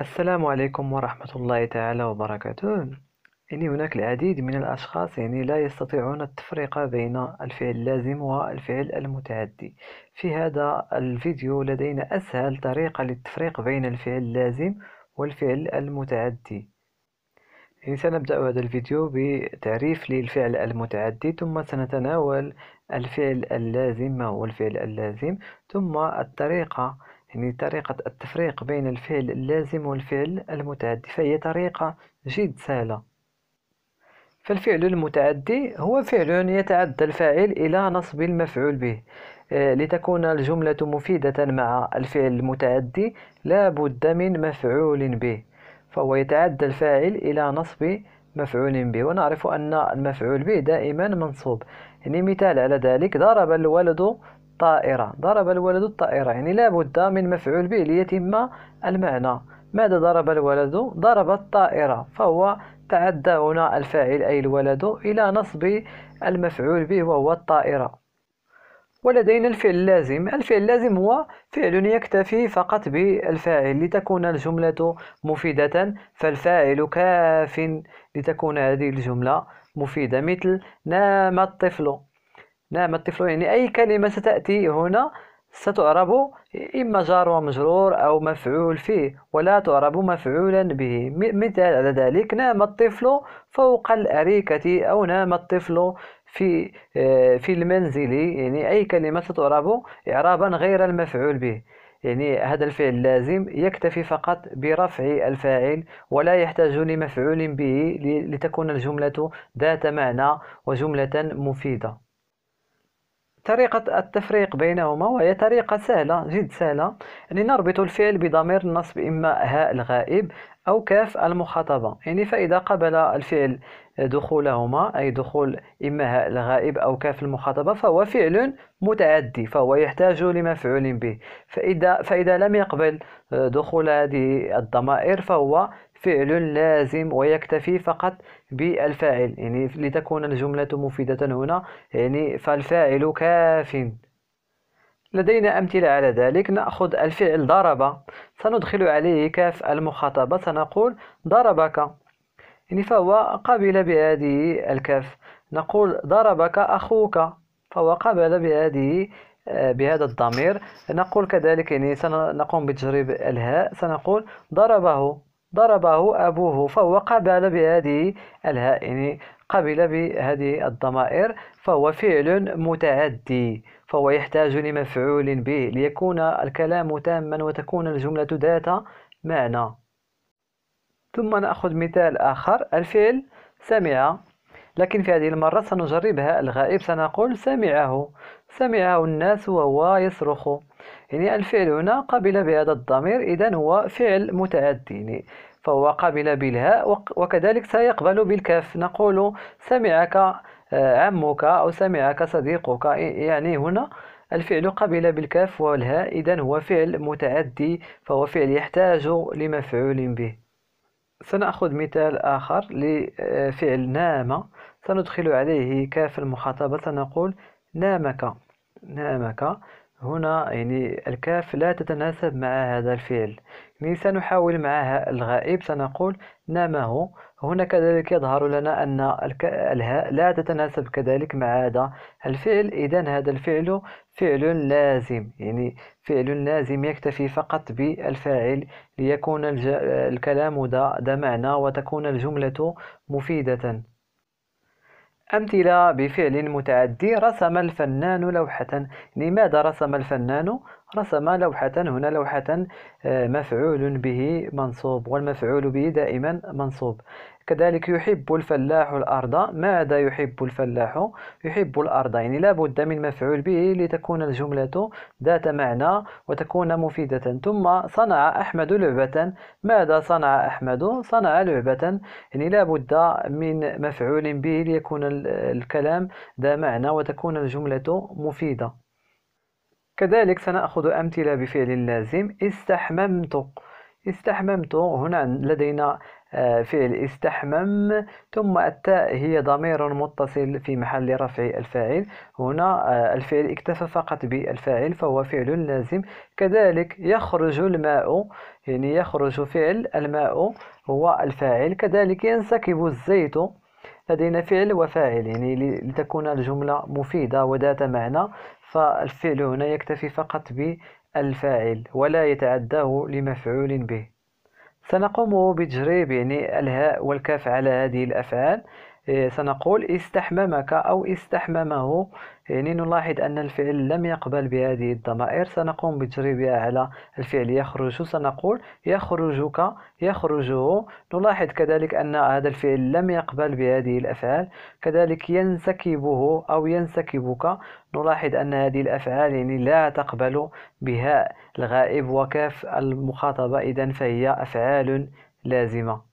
السلام عليكم ورحمة الله تعالى وبركاته يعني هناك العديد من الأشخاص يعني لا يستطيعون التفريق بين الفعل اللازم والفعل المتعدي في هذا الفيديو لدينا أسهل طريقة للتفريق بين الفعل اللازم والفعل المتعدي يعني سنبدأ هذا الفيديو بتعريف للفعل المتعدي ثم سنتناول الفعل اللازم ما هو الفعل اللازم ثم الطريقة يعني طريقة التفريق بين الفعل اللازم والفعل المتعدي فهي طريقة جد سهلة فالفعل المتعدي هو فعل يتعدى الفاعل إلى نصب المفعول به آه، لتكون الجملة مفيدة مع الفعل المتعدي لا بد من مفعول به فهو يتعدى الفاعل إلى نصب مفعول به ونعرف أن المفعول به دائما منصوب يعني مثال على ذلك ضرب الولد طائرة ضرب الولد الطائرة يعني لا بد من مفعول به ليتم المعنى ماذا ضرب الولد ضرب الطائرة فهو تعدى هنا الفاعل أي الولد إلى نصب المفعول به وهو الطائرة ولدينا الفعل اللازم الفعل اللازم هو فعل يكتفي فقط بالفاعل لتكون الجملة مفيدة فالفاعل كاف لتكون هذه الجملة مفيدة مثل نام الطفل نعم الطفل يعني أي كلمة ستأتي هنا ستعرب إما جار ومجرور أو مفعول فيه ولا تعرب مفعولا به مثال على ذلك نام الطفل فوق الأريكة أو نام الطفل في آه، في المنزل يعني أي كلمة ستعرب إعرابا غير المفعول به يعني هذا الفعل لازم يكتفي فقط برفع الفاعل ولا يحتاج لمفعول به لتكون الجملة ذات معنى وجملة مفيدة طريقة التفريق بينهما وهي طريقة سهلة جد سهلة يعني نربط الفعل بضمير النصب إما هاء الغائب أو كاف المخاطبة يعني فإذا قبل الفعل دخولهما أي دخول إما هاء الغائب أو كاف المخاطبة فهو فعل متعدي فهو يحتاج لمفعول به فإذا, فإذا لم يقبل دخول هذه الضمائر فهو فعل لازم ويكتفي فقط بالفاعل يعني لتكون الجملة مفيدة هنا يعني فالفاعل كاف لدينا أمثلة على ذلك نأخذ الفعل ضرب سندخل عليه كاف المخاطبة سنقول ضربك يعني فهو قبل بهذه الكاف نقول ضربك أخوك فهو قبل بهذه آه، بهذا الضمير نقول كذلك يعني سنقوم بتجريب الهاء سنقول ضربه ضربه أبوه فهو قبل بهذه الهائن قبل بهذه الضمائر فهو فعل متعدي فهو يحتاج لمفعول به ليكون الكلام تاما وتكون الجملة ذات معنى ثم نأخذ مثال آخر الفعل سمع لكن في هذه المرة سنجربها الغائب سنقول سمعه سمعه الناس وهو يصرخ يعني الفعل هنا قبل بهذا الضمير إذا هو فعل متعدي فهو قبل بالهاء وكذلك سيقبل بالكاف نقول سمعك آه، عمك أو سمعك صديقك يعني هنا الفعل قبل بالكاف والهاء إذا هو فعل متعدي فهو فعل يحتاج لمفعول به سنأخذ مثال آخر لفعل نام سندخل عليه كاف المخاطبة سنقول نامك نامك هنا يعني الكاف لا تتناسب مع هذا الفعل يعني سنحاول معها الغائب سنقول نامه هنا كذلك يظهر لنا أن الهاء لا تتناسب كذلك مع هذا الفعل إذا هذا الفعل فعل لازم يعني فعل لازم يكتفي فقط بالفاعل ليكون الكلام ذا معنى وتكون الجملة مفيدة أمثلة بفعل متعدي رسم الفنان لوحة لماذا رسم الفنان رسم لوحة هنا لوحة آه، مفعول به منصوب والمفعول به دائما منصوب كذلك يحب الفلاح الأرض ماذا يحب الفلاح يحب الأرض يعني لا بد من مفعول به لتكون الجملة ذات معنى وتكون مفيدة ثم صنع أحمد لعبة ماذا صنع أحمد صنع لعبة يعني لا بد من مفعول به ليكون الكلام ذا معنى وتكون الجملة مفيدة كذلك سنأخذ أمثلة بفعل لازم استحممت استحممت هنا لدينا آه، فعل استحمم ثم التاء هي ضمير متصل في محل رفع الفاعل هنا آه، الفعل اكتفى فقط بالفاعل فهو فعل لازم كذلك يخرج الماء يعني يخرج فعل الماء هو الفاعل كذلك ينسكب الزيت لدينا فعل وفاعل يعني لتكون الجملة مفيدة وذات معنى فالفعل هنا يكتفي فقط بالفاعل ولا يتعداه لمفعول به سنقوم بتجريب يعني الهاء والكاف على هذه الأفعال إيه، سنقول استحممك أو استحممه يعني إيه، نلاحظ أن الفعل لم يقبل بهذه الضمائر سنقوم بتجريبها على الفعل يخرج سنقول يخرجك يخرجه نلاحظ كذلك أن هذا الفعل لم يقبل بهذه الأفعال كذلك ينسكبه أو ينسكبك نلاحظ أن هذه الأفعال يعني لا تقبل بها الغائب وكاف المخاطبة إذا فهي أفعال لازمة